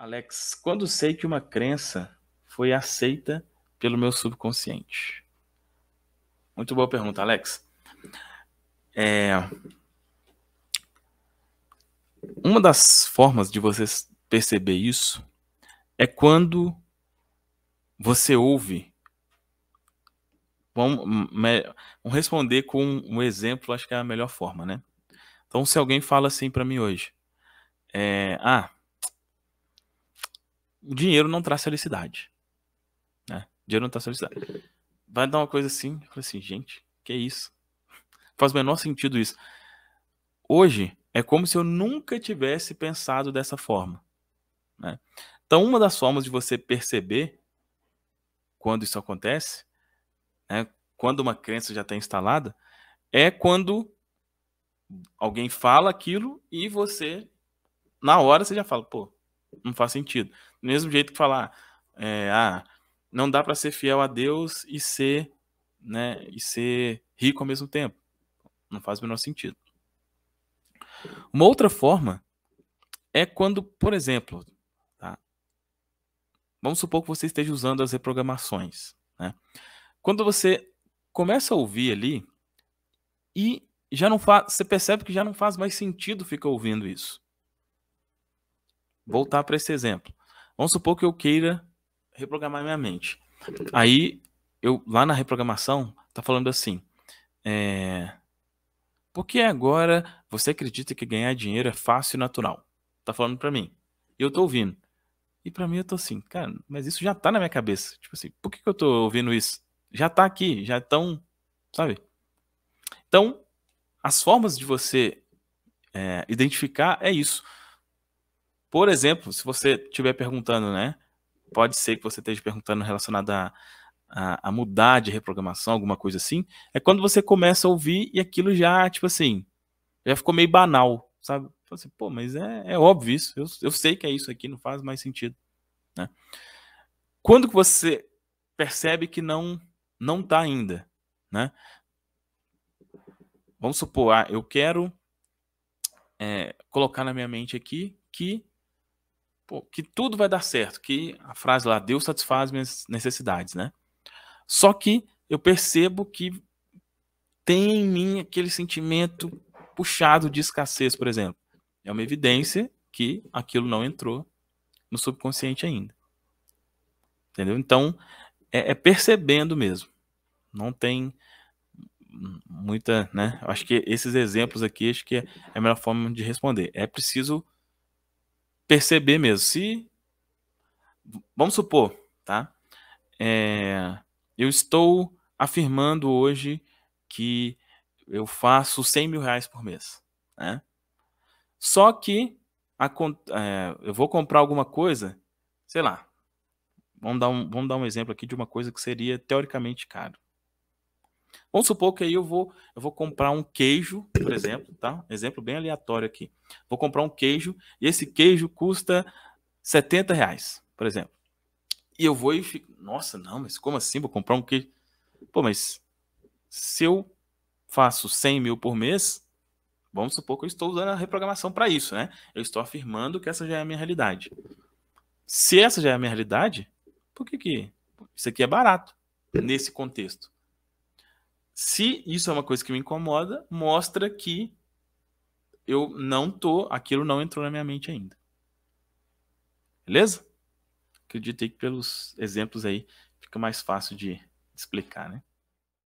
Alex, quando sei que uma crença foi aceita pelo meu subconsciente? Muito boa pergunta, Alex. É... Uma das formas de você perceber isso é quando você ouve. Vamos, me... Vamos responder com um exemplo, acho que é a melhor forma, né? Então, se alguém fala assim para mim hoje, é... ah, dinheiro não traz felicidade. Né? Dinheiro não traz felicidade. Vai dar uma coisa assim, eu falei assim, gente, que isso? Faz o menor sentido isso. Hoje, é como se eu nunca tivesse pensado dessa forma. Né? Então, uma das formas de você perceber quando isso acontece, né, quando uma crença já está instalada, é quando alguém fala aquilo e você, na hora, você já fala, pô, não faz sentido. Do mesmo jeito que falar, é, ah, não dá para ser fiel a Deus e ser, né, e ser rico ao mesmo tempo. Não faz o menor sentido. Uma outra forma é quando, por exemplo, tá? vamos supor que você esteja usando as reprogramações. Né? Quando você começa a ouvir ali e já não faz, você percebe que já não faz mais sentido ficar ouvindo isso voltar para esse exemplo. Vamos supor que eu queira reprogramar minha mente. Aí, eu lá na reprogramação, tá falando assim: é, por que agora você acredita que ganhar dinheiro é fácil e natural? Tá falando para mim. E eu tô ouvindo. E para mim eu tô assim, cara, mas isso já tá na minha cabeça. Tipo assim, por que, que eu tô ouvindo isso? Já tá aqui, já é tão, sabe? Então, as formas de você é, identificar é isso. Por exemplo, se você estiver perguntando, né? Pode ser que você esteja perguntando relacionado a, a, a, mudar de reprogramação, alguma coisa assim. É quando você começa a ouvir e aquilo já, tipo assim, já ficou meio banal, sabe? Você, assim, pô, mas é, é óbvio isso. Eu, eu sei que é isso aqui, não faz mais sentido. Né? Quando que você percebe que não não tá ainda, né? Vamos supor, ah, eu quero é, colocar na minha mente aqui que pô, que tudo vai dar certo, que a frase lá, Deus satisfaz minhas necessidades, né? Só que eu percebo que tem em mim aquele sentimento puxado de escassez, por exemplo. É uma evidência que aquilo não entrou no subconsciente ainda. Entendeu? Então, é, é percebendo mesmo. Não tem muita, né? Acho que esses exemplos aqui, acho que é, é a melhor forma de responder. É preciso perceber mesmo. Se vamos supor, tá? É, eu estou afirmando hoje que eu faço 100 mil reais por mês, né? Só que a, é, eu vou comprar alguma coisa, sei lá. Vamos dar, um, vamos dar um exemplo aqui de uma coisa que seria teoricamente caro. Vamos supor que aí eu vou, eu vou comprar um queijo, por exemplo, tá? Exemplo bem aleatório aqui. Vou comprar um queijo e esse queijo custa 70 reais, por exemplo. E eu vou e fico, nossa, não, mas como assim? Vou comprar um queijo? Pô, mas se eu faço 100 mil por mês, vamos supor que eu estou usando a reprogramação para isso, né? Eu estou afirmando que essa já é a minha realidade. Se essa já é a minha realidade, por que que isso aqui é barato nesse contexto? se isso é uma coisa que me incomoda, mostra que eu não tô, aquilo não entrou na minha mente ainda. Beleza? Acreditei que pelos exemplos aí fica mais fácil de explicar, né?